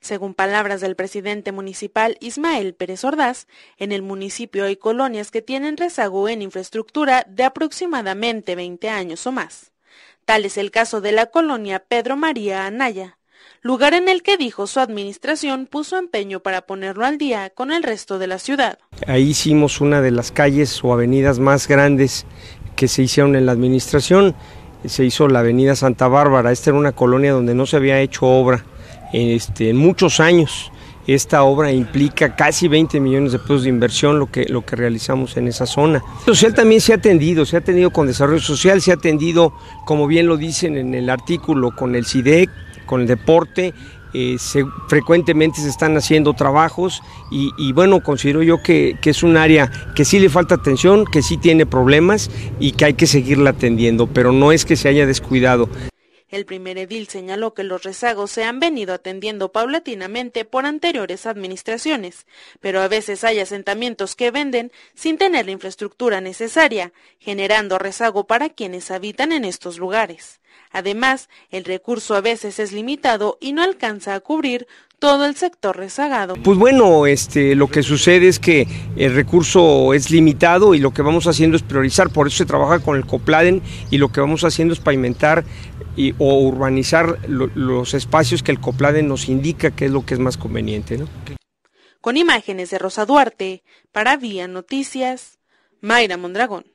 Según palabras del presidente municipal Ismael Pérez Ordaz, en el municipio hay colonias que tienen rezago en infraestructura de aproximadamente 20 años o más. Tal es el caso de la colonia Pedro María Anaya, lugar en el que dijo su administración puso empeño para ponerlo al día con el resto de la ciudad. Ahí hicimos una de las calles o avenidas más grandes que se hicieron en la administración. Se hizo la avenida Santa Bárbara. Esta era una colonia donde no se había hecho obra este, en muchos años. Esta obra implica casi 20 millones de pesos de inversión lo que, lo que realizamos en esa zona. Social también se ha atendido, se ha atendido con desarrollo social, se ha atendido, como bien lo dicen en el artículo, con el CIDEC, con el deporte. Eh, frecuentemente se están haciendo trabajos y, bueno, considero yo que, que, es un área que sí le falta atención, que sí tiene problemas y que hay que seguirla atendiendo, pero no es que se haya descuidado. El primer edil señaló que los rezagos se han venido atendiendo paulatinamente por anteriores administraciones, pero a veces hay asentamientos que venden sin tener la infraestructura necesaria, generando rezago para quienes habitan en estos lugares. Además, el recurso a veces es limitado y no alcanza a cubrir todo el sector rezagado. Pues bueno, este, lo que sucede es que el recurso es limitado y lo que vamos haciendo es priorizar, por eso se trabaja con el Copladen y lo que vamos haciendo es pavimentar y, o urbanizar los espacios que el Copladen nos indica que es lo que es más conveniente. ¿no? Con imágenes de Rosa Duarte, para Vía Noticias, Mayra Mondragón.